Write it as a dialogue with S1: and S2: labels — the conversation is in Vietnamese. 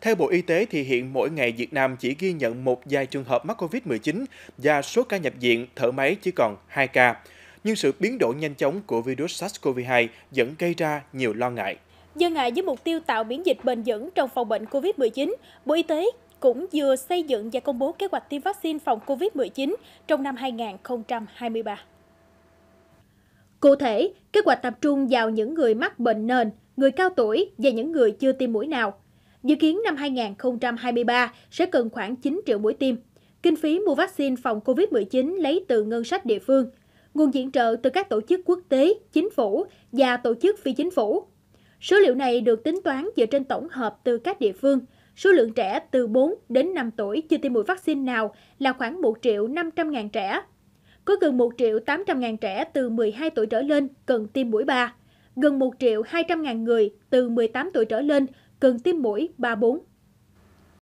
S1: Theo Bộ Y tế thì hiện mỗi ngày Việt Nam chỉ ghi nhận một vài trường hợp mắc COVID-19 và số ca nhập viện thở máy chỉ còn 2 ca. Nhưng sự biến đổi nhanh chóng của virus SARS-CoV-2 vẫn gây ra nhiều lo ngại.
S2: Do ngại với mục tiêu tạo miễn dịch bền vững trong phòng bệnh COVID-19, Bộ Y tế cũng vừa xây dựng và công bố kế hoạch tiêm vaccine phòng COVID-19 trong năm 2023. Cụ thể, kế hoạch tập trung vào những người mắc bệnh nền, người cao tuổi và những người chưa tiêm mũi nào – Dự kiến năm 2023 sẽ cần khoảng 9 triệu mũi tiêm. Kinh phí mua vaccine phòng COVID-19 lấy từ ngân sách địa phương, nguồn viện trợ từ các tổ chức quốc tế, chính phủ và tổ chức phi chính phủ. Số liệu này được tính toán dựa trên tổng hợp từ các địa phương. Số lượng trẻ từ 4 đến 5 tuổi chưa tiêm mũi vaccine nào là khoảng 1 triệu 500 ngàn trẻ. Có gần 1 triệu 800 ngàn trẻ từ 12 tuổi trở lên cần tiêm mũi 3 gần 1 triệu 200 ngàn người từ 18 tuổi trở lên cần tiêm mũi ba bốn.